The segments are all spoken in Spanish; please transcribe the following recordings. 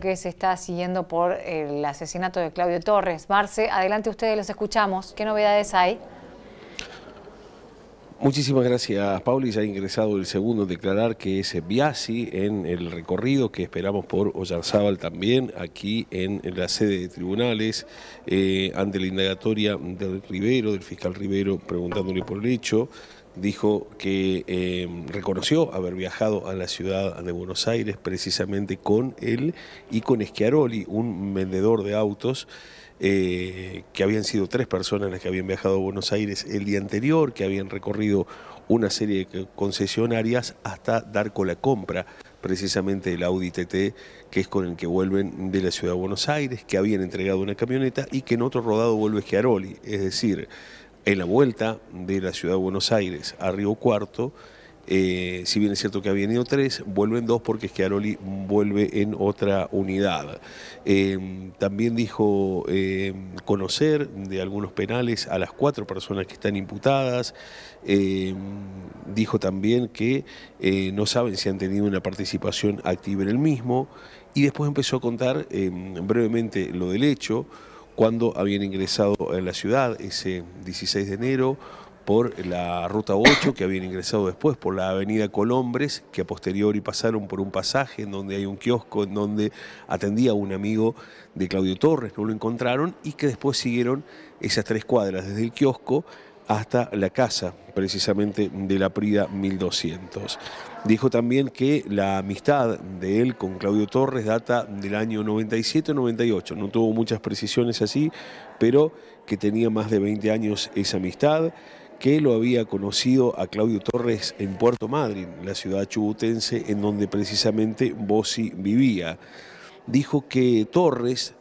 que se está siguiendo por el asesinato de Claudio Torres. Marce, adelante ustedes, los escuchamos. ¿Qué novedades hay? Muchísimas gracias, Pauli. Ya ha ingresado el segundo declarar que es Biasi en el recorrido que esperamos por Ollarzábal también, aquí en la sede de tribunales, eh, ante la indagatoria del Rivero, del fiscal Rivero, preguntándole por el hecho dijo que em, reconoció haber viajado a la ciudad de Buenos Aires precisamente con él y con Schiaroli, un vendedor de autos. Eh, que habían sido tres personas las que habían viajado a Buenos Aires el día anterior, que habían recorrido una serie de concesionarias hasta dar con la compra precisamente del Audi TT, que es con el que vuelven de la ciudad de Buenos Aires, que habían entregado una camioneta y que en otro rodado vuelve Schiaroli. Es decir, en la vuelta de la ciudad de Buenos Aires a Río Cuarto, eh, si bien es cierto que habían ido tres, vuelven dos porque Schiaroli vuelve en otra unidad. Eh, también dijo eh, conocer de algunos penales a las cuatro personas que están imputadas. dijo también que no saben si han tenido una participación activa en el mismo. Y después empezó a contar brevemente lo del hecho cuando habían ingresado en la ciudad ese 16 de enero por la ruta 8 que habían ingresado después, por la avenida Colombres, que a posteriori pasaron por un pasaje en donde hay un kiosco, en donde atendía un amigo de Claudio Torres, no lo encontraron, y que después siguieron esas tres cuadras desde el kiosco hasta la casa, precisamente de la Prida 1200. Dijo también que la amistad de él con Claudio Torres data del año 97-98, no tuvo muchas precisiones así, pero que tenía más de 20 años esa amistad, que lo había conocido a Claudio Torres en Puerto Madryn, la ciudad chubutense en donde precisamente Bossi vivía. Dijo que Torres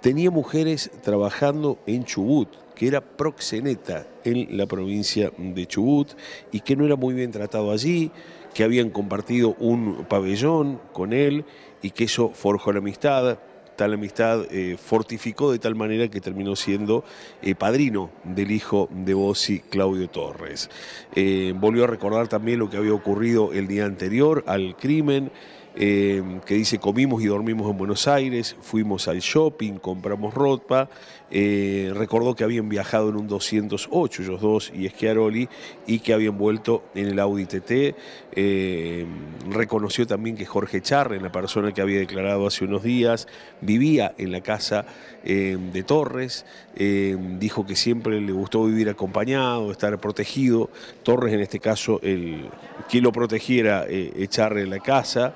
tenía mujeres trabajando en Chubut, que era proxeneta en la provincia de Chubut y que no era muy bien tratado allí, que habían compartido un pabellón con él y que eso forjó la amistad, tal amistad eh, fortificó de tal manera que terminó siendo eh, padrino del hijo de Bossi, Claudio Torres. Eh, volvió a recordar también lo que había ocurrido el día anterior al crimen Em, que dice comimos y dormimos en Buenos Aires, fuimos al shopping, compramos ropa, eh, recordó que habían viajado en un 208 ellos dos y Schiaroli y que habían vuelto en el Audi TT, em, reconoció también que Jorge Echarre, la persona que había declarado hace unos días, vivía en la casa em, de Torres, dijo que siempre le gustó vivir acompañado, estar protegido, Torres en este caso, el, quien lo protegiera, eh, Charre en la casa,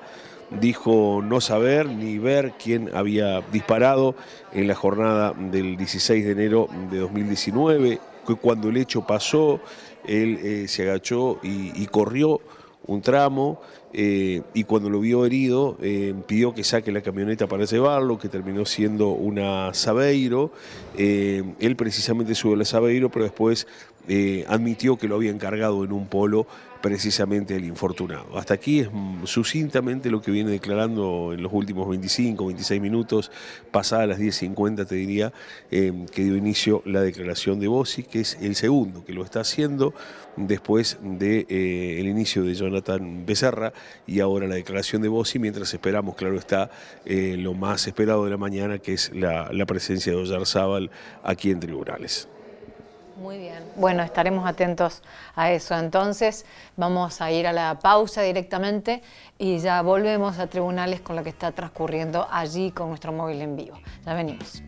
dijo no saber ni ver quién había disparado en la jornada del 16 de enero de 2019, cuando el hecho pasó, él eh, se agachó y, corrió un tramo eh, y cuando lo vio herido eh, pidió que saque la camioneta para llevarlo, que terminó siendo una Sabeiro. él precisamente subió la Sabeiro, pero después eh, admitió que lo había encargado en un polo precisamente el infortunado. Hasta aquí es sucintamente lo que viene declarando en los últimos 25, 26 minutos, pasadas las 10.50 te diría, eh, que dio inicio la declaración de Bossi, que es el segundo que lo está haciendo después del de, eh, el inicio de Jonathan Becerra y ahora la declaración de Bossi, mientras esperamos, claro está, lo más esperado de la mañana, que es la, la presencia de Oyarzábal aquí en tribunales. Muy bien. Bueno, estaremos atentos a eso. Entonces, vamos a ir a la pausa directamente y ya volvemos a tribunales con lo que está transcurriendo allí con nuestro móvil en vivo. Ya venimos.